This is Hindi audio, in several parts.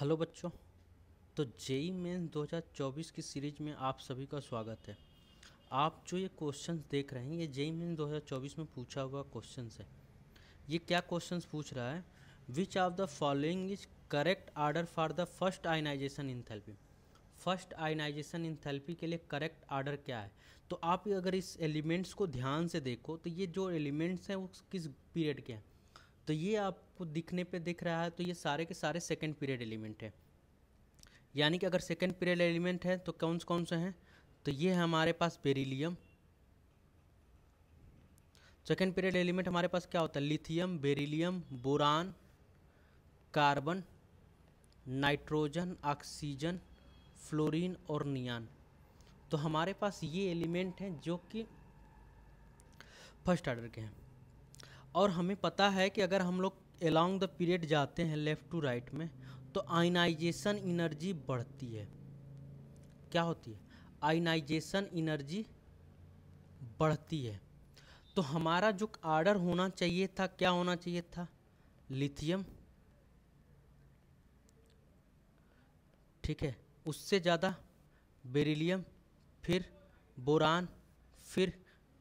हेलो बच्चों तो जेई मेन 2024 की सीरीज में आप सभी का स्वागत है आप जो ये क्वेश्चंस देख रहे हैं ये जेई मेन 2024 में पूछा हुआ क्वेश्चंस है ये क्या क्वेश्चंस पूछ रहा है which of the following is correct order for the first ionization enthalpy first ionization enthalpy के लिए करेक्ट आर्डर क्या है तो आप अगर इस एलिमेंट्स को ध्यान से देखो तो ये जो एलिमेंट्स हैं वो किस पीरियड के हैं तो ये आपको दिखने पे दिख रहा है तो ये सारे के सारे सेकेंड पीरियड एलिमेंट है यानी कि अगर सेकेंड पीरियड एलिमेंट है तो कौन कौन से हैं तो ये है हमारे पास बेरीलियम सेकेंड पीरियड एलिमेंट हमारे पास क्या होता है lithium beryllium boron carbon nitrogen oxygen fluorine और नियान तो हमारे पास ये एलिमेंट हैं जो कि फर्स्ट आर्डर के हैं और हमें पता है कि अगर हम लोग एलॉन्ग द पीरियड जाते हैं लेफ़्ट टू राइट में तो आइनाइजेशन इनर्जी बढ़ती है क्या होती है आइनाइजेशन इनर्जी बढ़ती है तो हमारा जो आर्डर होना चाहिए था क्या होना चाहिए था लिथियम ठीक है उससे ज़्यादा बेरिलियम फिर बोरान फिर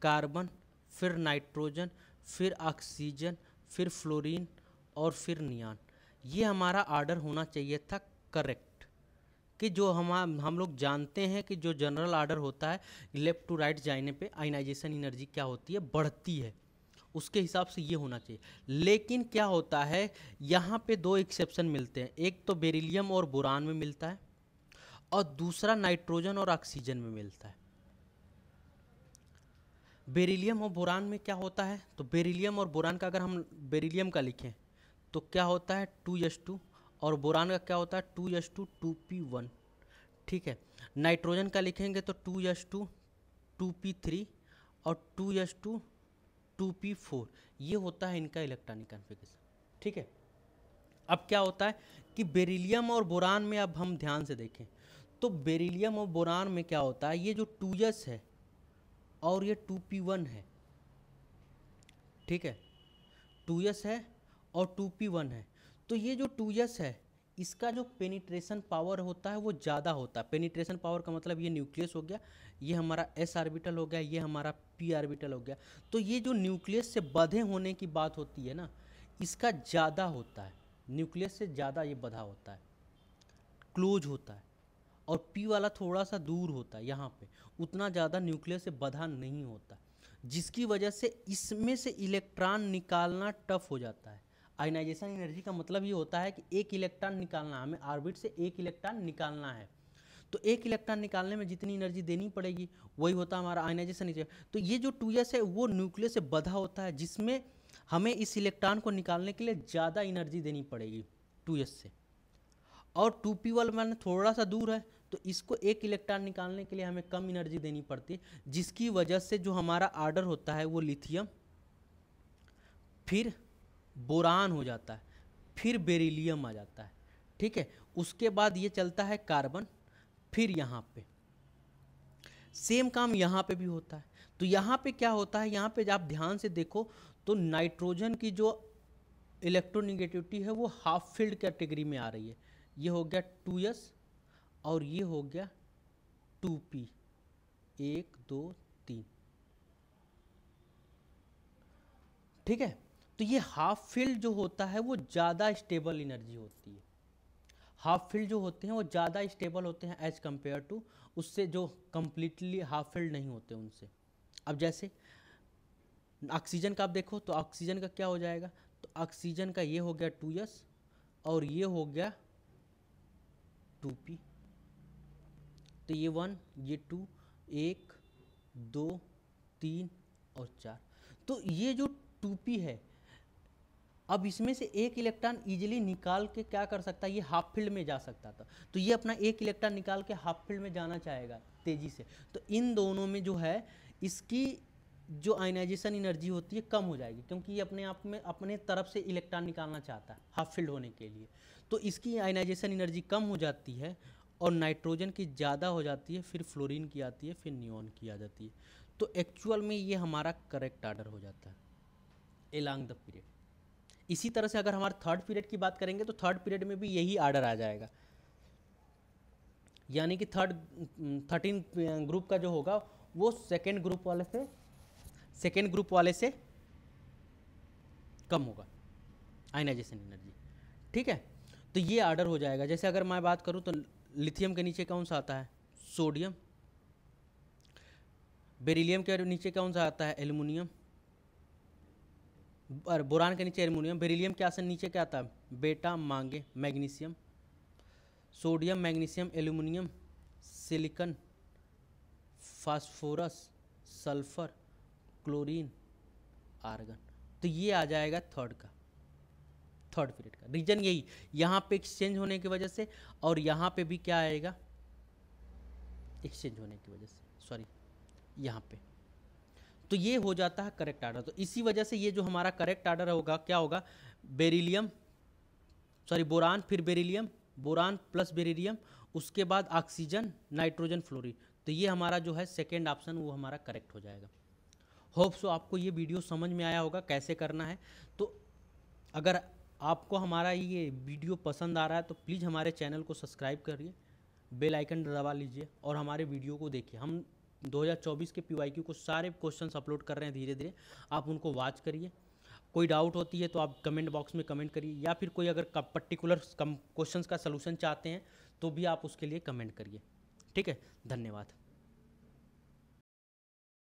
कार्बन फिर नाइट्रोजन फिर ऑक्सीजन फिर फ्लोरीन और फिर नियान ये हमारा आर्डर होना चाहिए था करेक्ट कि जो हम हम लोग जानते हैं कि जो जनरल आर्डर होता है लेफ़्ट टू राइट जाने पे आइनाइजेशन एनर्जी क्या होती है बढ़ती है उसके हिसाब से ये होना चाहिए लेकिन क्या होता है यहाँ पे दो एक्सेप्शन मिलते हैं एक तो बेरिलियम और बुरान में मिलता है और दूसरा नाइट्रोजन और ऑक्सीजन में मिलता है बेरिलियम और बोरान में क्या होता है तो बेरिलियम और बोरान का अगर हम बेरिलियम का लिखें तो क्या होता है टू एस टू और बोरान का क्या होता है two S two two P one ठीक है नाइट्रोजन का लिखेंगे तो two S two two P three और two S two two P four ये होता है इनका इलेक्ट्रॉनिक कॉन्फ़िगरेशन ठीक है अब क्या होता है कि बेरिलियम और बोरान में अब हम ध्यान से देखें तो बेरिलियम और बोरान में क्या होता है ये जो टू है और ये टू पी वन है ठीक है टू यस है और टू पी वन है तो ये जो टू यस है इसका जो पेनिट्रेशन पावर होता है वो ज़्यादा होता है पेनिट्रेशन पावर का मतलब ये न्यूक्लियस हो गया ये हमारा एस आर्बिटल हो गया ये हमारा पी आर्बिटल हो गया तो ये जो न्यूक्लियस से बधे होने की बात होती है ना इसका ज़्यादा होता है न्यूक्लियस से ज़्यादा ये बधा होता है क्लोज होता है और पी वाला थोड़ा सा दूर होता है यहाँ पे उतना ज़्यादा न्यूक्लियस से बधा नहीं होता जिसकी वजह से इसमें से इलेक्ट्रॉन निकालना टफ हो जाता है आयनाइजेशन एनर्जी का मतलब ये होता है कि एक इलेक्ट्रॉन निकालना हमें ऑर्बिट से एक इलेक्ट्रॉन निकालना है तो एक इलेक्ट्रॉन निकालने में जितनी एनर्जी देनी पड़ेगी वही होता हमारा आयनाइजेशन तो ये जो टू है वो न्यूक्लियस से बधा होता है जिसमें हमें इस इलेक्ट्रॉन को निकालने के लिए ज़्यादा एनर्जी देनी पड़ेगी टू से और टू पी वाला मैंने थोड़ा सा दूर है तो इसको एक इलेक्ट्रॉन निकालने के लिए हमें कम एनर्जी देनी पड़ती है जिसकी वजह से जो हमारा आर्डर होता है वो लिथियम फिर बोरान हो जाता है फिर बेरिलियम आ जाता है ठीक है उसके बाद ये चलता है कार्बन फिर यहाँ पे सेम काम यहाँ पे भी होता है तो यहाँ पे क्या होता है यहाँ पे आप ध्यान से देखो तो नाइट्रोजन की जो इलेक्ट्रोनिगेटिविटी है वो हाफ फील्ड कैटेगरी में आ रही है ये हो गया टू एस और ये हो गया टू पी एक दो तीन ठीक है तो ये हाफ फील्ड जो होता है वो ज़्यादा स्टेबल एनर्जी होती है हाफ फील्ड जो होते हैं वो ज़्यादा स्टेबल होते हैं एज कम्पेयर टू उससे जो कम्प्लीटली हाफ फील्ड नहीं होते उनसे अब जैसे ऑक्सीजन का आप देखो तो ऑक्सीजन का क्या हो जाएगा तो ऑक्सीजन का ये हो गया टू और ये हो गया टू पी तो ये वन ये टू एक दो तीन और चार तो ये जो टू पी है अब इसमें से एक इलेक्ट्रॉन इजीली निकाल के क्या कर सकता है ये हाफ फील्ड में जा सकता था तो ये अपना एक इलेक्ट्रॉन निकाल के हाफ फील्ड में जाना चाहेगा तेज़ी से तो इन दोनों में जो है इसकी जो आयनाइजेशन एनर्जी होती है कम हो जाएगी क्योंकि ये अपने आप में अपने तरफ से इलेक्ट्रॉन निकालना चाहता है हाफ फील्ड होने के लिए तो इसकी आयनाइजेशन एनर्जी कम हो जाती है और नाइट्रोजन की ज़्यादा हो जाती है फिर फ्लोरीन की आती है फिर नियोन की आ जाती है तो एक्चुअल में ये हमारा करेक्ट आर्डर हो जाता है एलॉन्ग द पीरियड इसी तरह से अगर हमारे थर्ड पीरियड की बात करेंगे तो थर्ड पीरियड में भी यही आर्डर आ जाएगा यानी कि थर्ड थर्टीन ग्रुप का जो होगा वो सेकेंड ग्रुप वाले से सेकेंड ग्रुप वाले से कम होगा आइनाइजेशन एनर्जी ठीक है तो ये आर्डर हो जाएगा जैसे अगर मैं बात करूँ तो लिथियम के नीचे कौन सा आता है सोडियम बेरिलियम के नीचे कौन सा आता है एल्यूमिनियम और बोरान के नीचे एल्यूमिनियम बेरिलियम के आसन नीचे क्या आता है बेटा मांगे magnesium sodium magnesium aluminium silicon phosphorus sulphur chlorine argon तो ये आ जाएगा थर्ड का थर्ड पीरियड का रीजन यही यहाँ पे एक्सचेंज होने की वजह से और यहाँ पे भी क्या आएगा एक्सचेंज होने की वजह से सॉरी यहाँ पे तो ये हो जाता है करेक्ट आर्डर तो इसी वजह से ये जो हमारा करेक्ट आर्डर होगा क्या होगा बेरिलियम सॉरी बोरान फिर बेरिलियम बोरान प्लस बेरिलियम उसके बाद ऑक्सीजन नाइट्रोजन फ्लोरिन तो ये हमारा जो है सेकेंड ऑप्शन वो हमारा करेक्ट हो जाएगा होप सो आपको ये वीडियो समझ में आया होगा कैसे करना है तो अगर आपको हमारा ये वीडियो पसंद आ रहा है तो प्लीज़ हमारे चैनल को सब्सक्राइब करिए बेल आइकन दबा लीजिए और हमारे वीडियो को देखिए हम 2024 के पी को सारे क्वेश्चंस अपलोड कर रहे हैं धीरे धीरे आप उनको वॉच करिए कोई डाउट होती है तो आप कमेंट बॉक्स में कमेंट करिए या फिर कोई अगर पर्टिकुलर क्वेश्चंस का सलूशन चाहते हैं तो भी आप उसके लिए कमेंट करिए ठीक है धन्यवाद